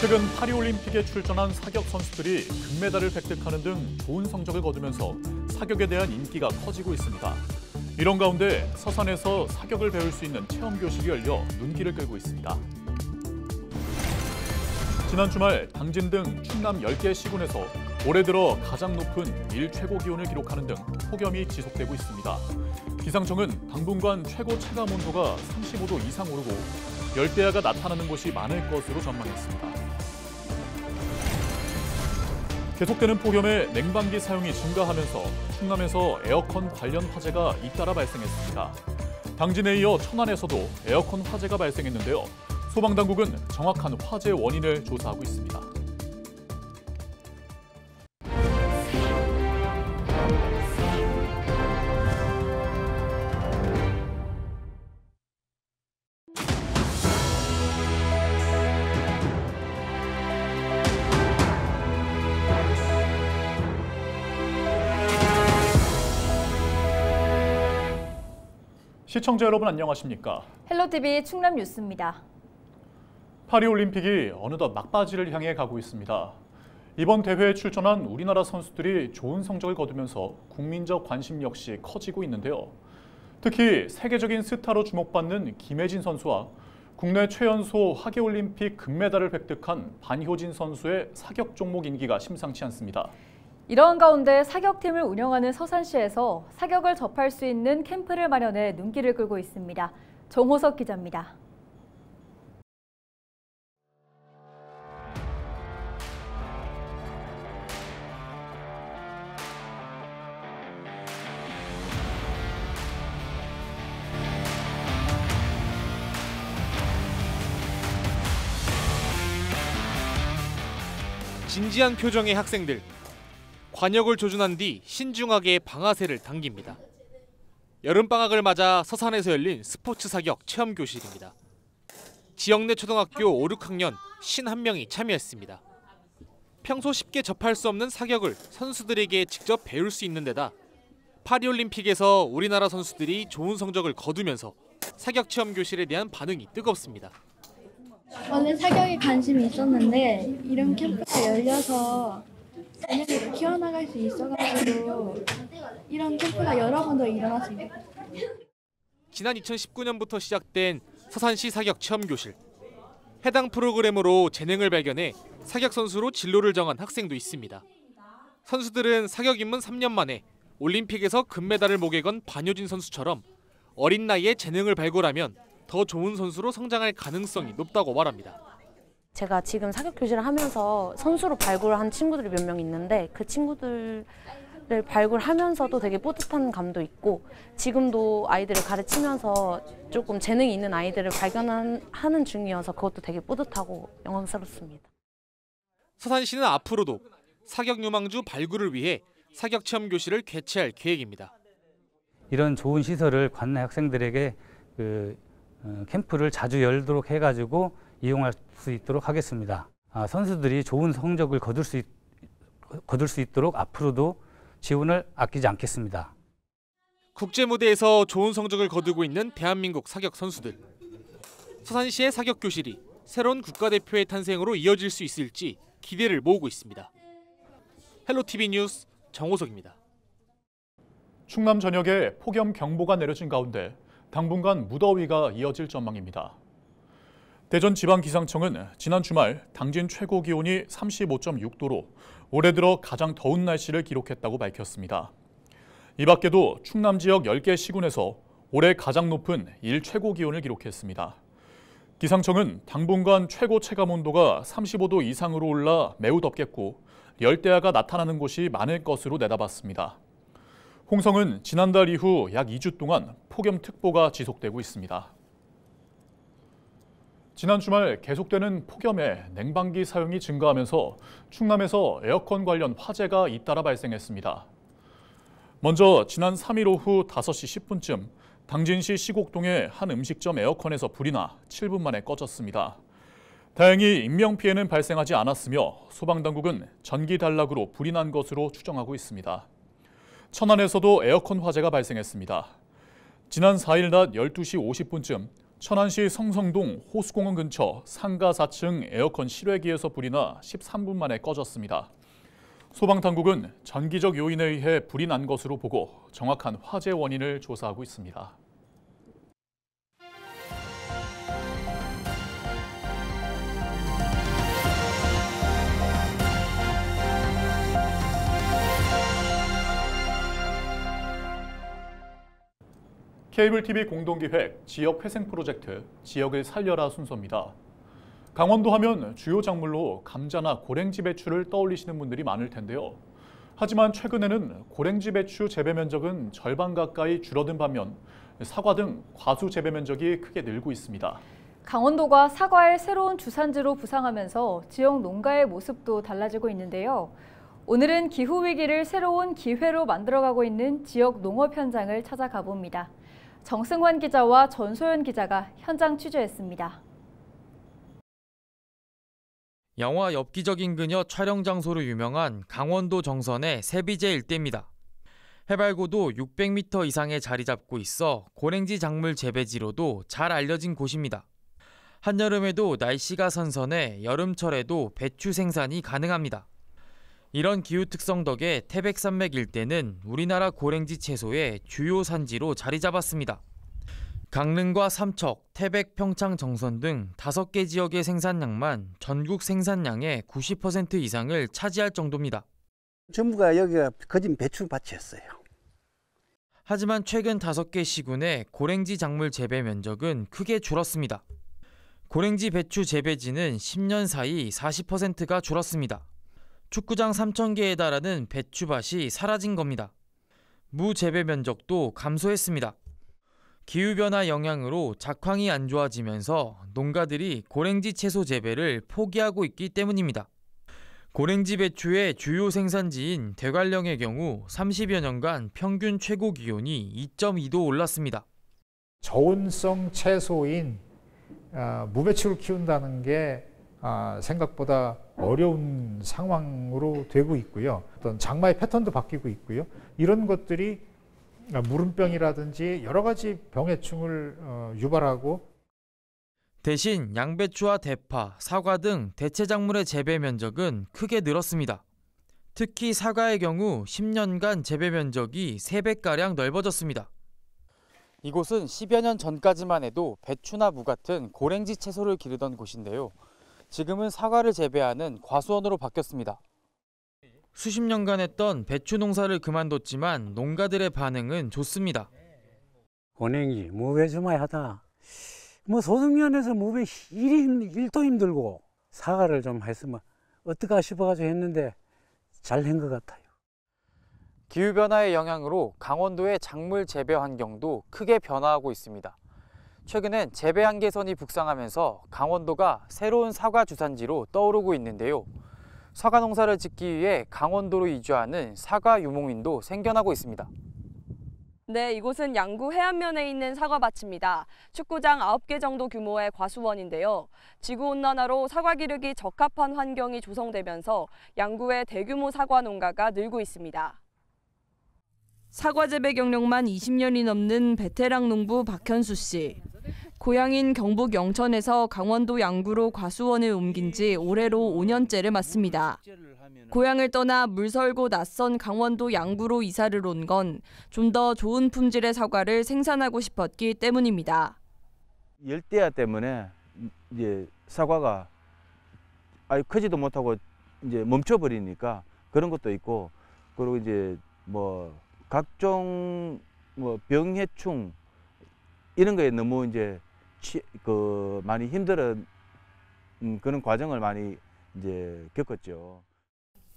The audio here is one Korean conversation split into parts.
최근 파리올림픽에 출전한 사격 선수들이 금메달을 획득하는 등 좋은 성적을 거두면서 사격에 대한 인기가 커지고 있습니다. 이런 가운데 서산에서 사격을 배울 수 있는 체험 교실이 열려 눈길을 끌고 있습니다. 지난 주말 당진 등 충남 10개 시군에서 올해 들어 가장 높은 일 최고 기온을 기록하는 등 폭염이 지속되고 있습니다. 기상청은 당분간 최고 체감 온도가 35도 이상 오르고 열대야가 나타나는 곳이 많을 것으로 전망했습니다. 계속되는 폭염에 냉방기 사용이 증가하면서 충남에서 에어컨 관련 화재가 잇따라 발생했습니다. 당진에 이어 천안에서도 에어컨 화재가 발생했는데요. 소방당국은 정확한 화재 원인을 조사하고 있습니다. 시청자 여러분 안녕하십니까? 헬로TV 충남 뉴스입니다. 파리올림픽이 어느덧 막바지를 향해 가고 있습니다. 이번 대회에 출전한 우리나라 선수들이 좋은 성적을 거두면서 국민적 관심 역시 커지고 있는데요. 특히 세계적인 스타로 주목받는 김혜진 선수와 국내 최연소 하계올림픽 금메달을 획득한 반효진 선수의 사격 종목 인기가 심상치 않습니다. 이러한 가운데 사격팀을 운영하는 서산시에서 사격을 접할 수 있는 캠프를 마련해 눈길을 끌고 있습니다. 정호석 기자입니다. 진지한 표정의 학생들 관역을 조준한 뒤 신중하게 방아쇠를 당깁니다. 여름방학을 맞아 서산에서 열린 스포츠 사격 체험교실입니다. 지역 내 초등학교 5, 6학년 51명이 참여했습니다. 평소 쉽게 접할 수 없는 사격을 선수들에게 직접 배울 수 있는 데다 파리올림픽에서 우리나라 선수들이 좋은 성적을 거두면서 사격 체험 교실에 대한 반응이 뜨겁습니다. 저는 사격에 관심이 있었는데 이런 캠프가 열려서 이렇게 키워나갈 수 있어가지고 이런 캠프가 여러 번 더 일어날 수 있는 지난 2019년부터 시작된 서산시 사격 체험 교실. 해당 프로그램으로 재능을 발견해 사격 선수로 진로를 정한 학생도 있습니다. 선수들은 사격 입문 3년 만에 올림픽에서 금메달을 목에 건 반효진 선수처럼 어린 나이에 재능을 발굴하면 더 좋은 선수로 성장할 가능성이 높다고 말합니다. 제가 지금 사격 교실을 하면서 선수로 발굴한 친구들이 몇 명 있는데 그 친구들을 발굴하면서도 되게 뿌듯한 감도 있고 지금도 아이들을 가르치면서 조금 재능이 있는 아이들을 발견하는 중이어서 그것도 되게 뿌듯하고 영광스럽습니다. 서산 시는 앞으로도 사격 유망주 발굴을 위해 사격 체험 교실을 개최할 계획입니다. 이런 좋은 시설을 관내 학생들에게 그 어, 캠프를 자주 열도록 해가지고 이용할 수 있도록 하겠습니다. 아, 선수들이 좋은 성적을 거둘 수, 있, 거둘 수 있도록 앞으로도 지원을 아끼지 않겠습니다. 국제 무대에서 좋은 성적을 거두고 있는 대한민국 사격 선수들. 서산시의 사격 교실이 새로운 국가대표의 탄생으로 이어질 수 있을지 기대를 모으고 있습니다. 헬로TV 뉴스 정호석입니다. 충남 전역에 폭염 경보가 내려진 가운데 당분간 무더위가 이어질 전망입니다. 대전지방기상청은 지난 주말 당진 최고 기온이 35.6도로 올해 들어 가장 더운 날씨를 기록했다고 밝혔습니다. 이 밖에도 충남 지역 10개 시군에서 올해 가장 높은 일 최고 기온을 기록했습니다. 기상청은 당분간 최고 체감 온도가 35도 이상으로 올라 매우 덥겠고 열대야가 나타나는 곳이 많을 것으로 내다봤습니다. 홍성은 지난달 이후 약 2주 동안 폭염특보가 지속되고 있습니다. 지난 주말 계속되는 폭염에 냉방기 사용이 증가하면서 충남에서 에어컨 관련 화재가 잇따라 발생했습니다. 먼저 지난 3일 오후 5시 10분쯤 당진시 시곡동의 한 음식점 에어컨에서 불이 나 7분 만에 꺼졌습니다. 다행히 인명피해는 발생하지 않았으며 소방당국은 전기 단락으로 불이 난 것으로 추정하고 있습니다. 천안에서도 에어컨 화재가 발생했습니다. 지난 4일 낮 12시 50분쯤 천안시 성성동 호수공원 근처 상가 4층 에어컨 실외기에서 불이 나 13분 만에 꺼졌습니다. 소방당국은 전기적 요인에 의해 불이 난 것으로 보고 정확한 화재 원인을 조사하고 있습니다. 케이블 TV 공동기획 지역 회생 프로젝트 지역을 살려라 순서입니다. 강원도 하면 주요 작물로 감자나 고랭지 배추를 떠올리시는 분들이 많을 텐데요. 하지만 최근에는 고랭지 배추 재배 면적은 절반 가까이 줄어든 반면 사과 등 과수 재배 면적이 크게 늘고 있습니다. 강원도가 사과의 새로운 주산지로 부상하면서 지역 농가의 모습도 달라지고 있는데요. 오늘은 기후위기를 새로운 기회로 만들어가고 있는 지역 농업 현장을 찾아가 봅니다. 정승환 기자와 전소연 기자가 현장 취재했습니다. 영화 엽기적인 그녀 촬영 장소로 유명한 강원도 정선의 세비제 일대입니다. 해발고도 600m 이상의 자리 잡고 있어 고랭지 작물 재배지로도 잘 알려진 곳입니다. 한여름에도 날씨가 선선해 여름철에도 배추 생산이 가능합니다. 이런 기후 특성 덕에 태백산맥 일대는 우리나라 고랭지 채소의 주요 산지로 자리 잡았습니다. 강릉과 삼척, 태백, 평창, 정선 등 5개 지역의 생산량만 전국 생산량의 90% 이상을 차지할 정도입니다. 전부가 여기가 거진 배추밭이었어요. 하지만 최근 5개 시군의 고랭지 작물 재배 면적은 크게 줄었습니다. 고랭지 배추 재배지는 10년 사이 40%가 줄었습니다. 축구장 3,000개에 달하는 배추밭이 사라진 겁니다. 무재배 면적도 감소했습니다. 기후변화 영향으로 작황이 안 좋아지면서 농가들이 고랭지 채소 재배를 포기하고 있기 때문입니다. 고랭지 배추의 주요 생산지인 대관령의 경우 30여 년간 평균 최고 기온이 2.2도 올랐습니다. 저온성 채소인 아, 무배추를 키운다는 게 아, 생각보다 어려운 상황으로 되고 있고요. 어떤 장마의 패턴도 바뀌고 있고요. 이런 것들이 무름병이라든지 아, 여러 가지 병해충을 어, 유발하고 대신 양배추와 대파, 사과 등 대체 작물의 재배 면적은 크게 늘었습니다. 특히 사과의 경우 10년간 재배 면적이 3배가량 넓어졌습니다. 이곳은 10여 년 전까지만 해도 배추나 무 같은 고랭지 채소를 기르던 곳인데요. 지금은 사과를 재배하는 과수원으로 바뀌었습니다. 수십 년간 했던 배추 농사를 그만뒀지만 농가들의 반응은 좋습니다. 원행이 무배 주마 하다. 뭐 소득면에서 무배 일이 일도 힘들고 사과를 좀 했으면 어떡하 싶어가지고 했는데 잘한것 같아요. 기후변화의 영향으로 강원도의 작물 재배 환경도 크게 변화하고 있습니다. 최근엔 재배 한개선이 북상하면서 강원도가 새로운 사과 주산지로 떠오르고 있는데요. 사과 농사를 짓기 위해 강원도로 이주하는 사과 유목민도 생겨나고 있습니다. 네, 이곳은 양구 해안면에 있는 사과밭입니다. 축구장 9개 정도 규모의 과수원인데요. 지구온난화로 사과 기르기 적합한 환경이 조성되면서 양구의 대규모 사과 농가가 늘고 있습니다. 사과재배 경력만 20년이 넘는 베테랑 농부 박현수 씨. 고향인 경북 영천에서 강원도 양구로 과수원을 옮긴 지 올해로 5년째를 맞습니다. 고향을 떠나 물설고 낯선 강원도 양구로 이사를 온 건 좀 더 좋은 품질의 사과를 생산하고 싶었기 때문입니다. 열대야 때문에 이제 사과가 아예 크지도 못하고 이제 멈춰버리니까 그런 것도 있고 그리고 이제 뭐 각종 뭐 병해충 이런 거에 너무 이제 치, 그 많이 힘들은 그런 과정을 많이 이제 겪었죠.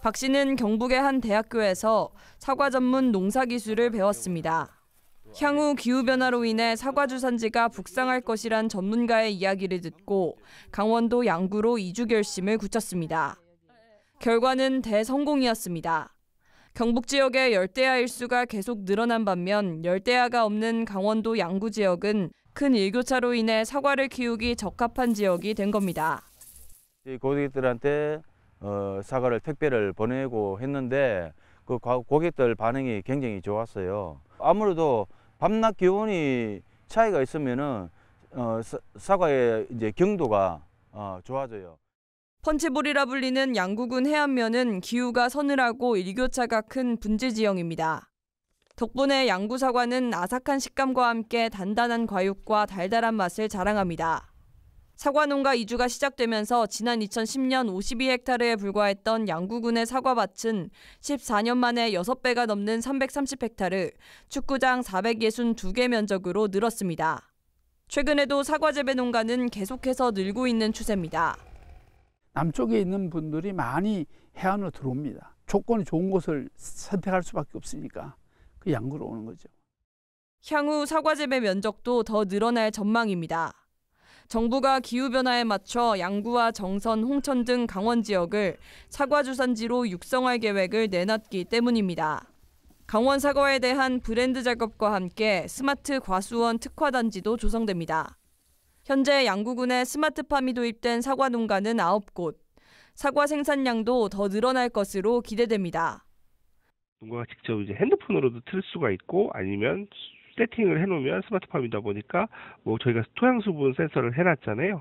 박 씨는 경북의 한 대학교에서 사과 전문 농사 기술을 배웠습니다. 향후 기후변화로 인해 사과 주산지가 북상할 것이란 전문가의 이야기를 듣고 강원도 양구로 이주 결심을 굳혔습니다. 결과는 대성공이었습니다. 경북 지역의 열대야 일수가 계속 늘어난 반면 열대야가 없는 강원도 양구 지역은 큰 일교차로 인해 사과를 키우기 적합한 지역이 된 겁니다. 고객들한테 어, 사과를 택배를 보내고 했는데 그 고객들 반응이 굉장히 좋았어요. 아무래도 밤낮 기온이 차이가 있으면 어, 사, 과의 이제 경도가 어, 좋아져요. 펀치볼이라 불리는 양구군 해안면은 기후가 서늘하고 일교차가 큰 분지 지형입니다. 덕분에 양구 사과는 아삭한 식감과 함께 단단한 과육과 달달한 맛을 자랑합니다. 사과 농가 이주가 시작되면서 지난 2010년 52헥타르에 불과했던 양구군의 사과밭은 14년 만에 6배가 넘는 330헥타르, 축구장 462개 면적으로 늘었습니다. 최근에도 사과 재배 농가는 계속해서 늘고 있는 추세입니다. 남쪽에 있는 분들이 많이 해안으로 들어옵니다. 조건이 좋은 곳을 선택할 수밖에 없으니까 그 양구로 오는 거죠. 향후 사과 재배 면적도 더 늘어날 전망입니다. 정부가 기후변화에 맞춰 양구와 정선, 홍천 등 강원 지역을 사과 주산지로 육성할 계획을 내놨기 때문입니다. 강원 사과에 대한 브랜드 작업과 함께 스마트 과수원 특화단지도 조성됩니다. 현재 양구군에 스마트팜이 도입된 사과 농가는 9곳, 사과 생산량도 더 늘어날 것으로 기대됩니다. 농가가 직접 이제 핸드폰으로도 틀 수가 있고 아니면 세팅을 해놓으면 스마트팜이다 보니까 뭐 저희가 토양 수분 센서를 해놨잖아요.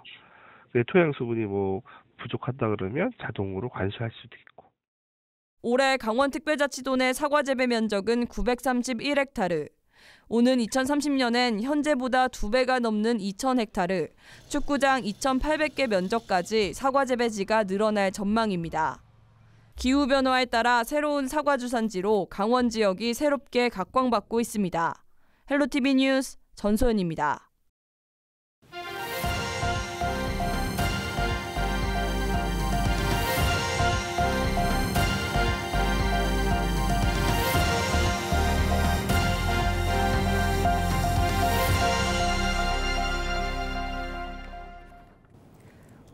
토양 수분이 뭐 부족하다 그러면 자동으로 관수할 수도 있고. 올해 강원특별자치도 내 사과 재배 면적은 931헥타르. 오는 2030년엔 현재보다 두배가 넘는 2천헥타르 축구장 2,800개 면적까지 사과 재배지가 늘어날 전망입니다. 기후변화에 따라 새로운 사과 주산지로 강원 지역이 새롭게 각광받고 있습니다. 헬로티비 뉴스 전소연입니다.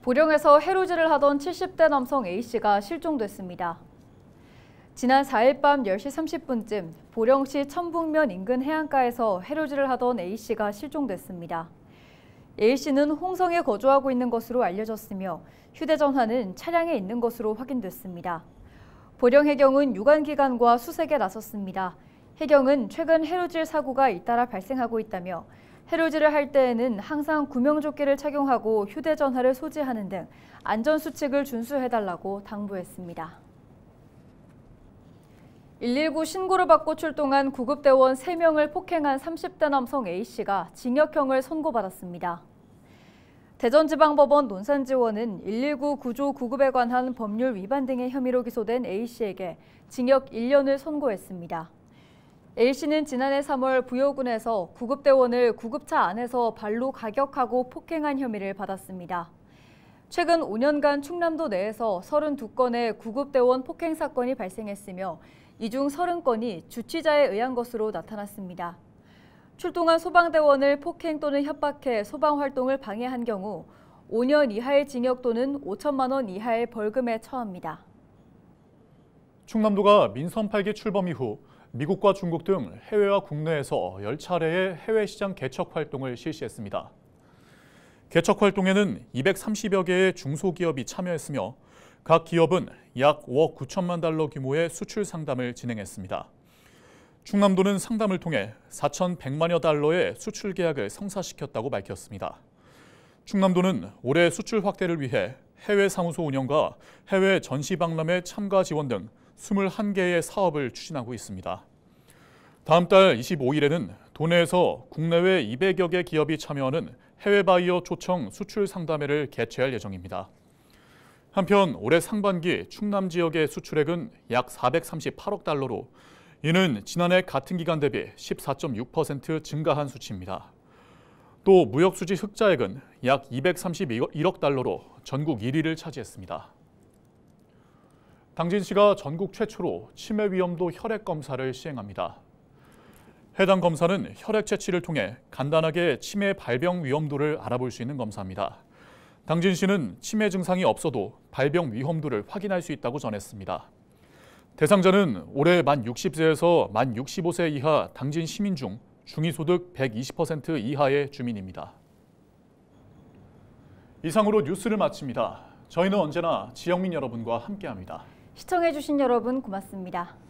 보령에서 해루질을 하던 70대 남성 A씨가 실종됐습니다. 지난 4일 밤 10시 30분쯤 보령시 천북면 인근 해안가에서 해루질을 하던 A씨가 실종됐습니다. A씨는 홍성에 거주하고 있는 것으로 알려졌으며 휴대전화는 차량에 있는 것으로 확인됐습니다. 보령 해경은 유관기관과 수색에 나섰습니다. 해경은 최근 해루질 사고가 잇따라 발생하고 있다며 해루질을 할 때에는 항상 구명조끼를 착용하고 휴대전화를 소지하는 등 안전수칙을 준수해달라고 당부했습니다. 119 신고를 받고 출동한 구급대원 3명을 폭행한 30대 남성 A씨가 징역형을 선고받았습니다. 대전지방법원 논산지원은 119 구조 구급에 관한 법률 위반 등의 혐의로 기소된 A씨에게 징역 1년을 선고했습니다. A씨는 지난해 3월 부여군에서 구급대원을 구급차 안에서 발로 가격하고 폭행한 혐의를 받았습니다. 최근 5년간 충남도 내에서 32건의 구급대원 폭행 사건이 발생했으며 이 중 30건이 주치자에 의한 것으로 나타났습니다. 출동한 소방대원을 폭행 또는 협박해 소방활동을 방해한 경우 5년 이하의 징역 또는 5천만 원 이하의 벌금에 처합니다. 충남도가 민선 8기 출범 이후 미국과 중국 등 해외와 국내에서 10차례의 해외 시장 개척 활동을 실시했습니다. 개척 활동에는 230여 개의 중소기업이 참여했으며 각 기업은 약 5억 9천만 달러 규모의 수출 상담을 진행했습니다. 충남도는 상담을 통해 4,100만여 달러의 수출 계약을 성사시켰다고 밝혔습니다. 충남도는 올해 수출 확대를 위해 해외 사무소 운영과 해외 전시 박람회 참가 지원 등 21개의 사업을 추진하고 있습니다. 다음 달 25일에는 도내에서 국내외 200여 개 기업이 참여하는 해외 바이어 초청 수출 상담회를 개최할 예정입니다. 한편 올해 상반기 충남 지역의 수출액은 약 438억 달러로 이는 지난해 같은 기간 대비 14.6% 증가한 수치입니다. 또 무역수지 흑자액은 약 231억 달러로 전국 1위를 차지했습니다. 당진시가 전국 최초로 치매 위험도 혈액 검사를 시행합니다. 해당 검사는 혈액 채취를 통해 간단하게 치매 발병 위험도를 알아볼 수 있는 검사입니다. 당진시는 치매 증상이 없어도 발병 위험도를 확인할 수 있다고 전했습니다. 대상자는 올해 만 60세에서 만 65세 이하 당진 시민 중 중위소득 120% 이하의 주민입니다. 이상으로 뉴스를 마칩니다. 저희는 언제나 지역민 여러분과 함께합니다. 시청해주신 여러분 고맙습니다.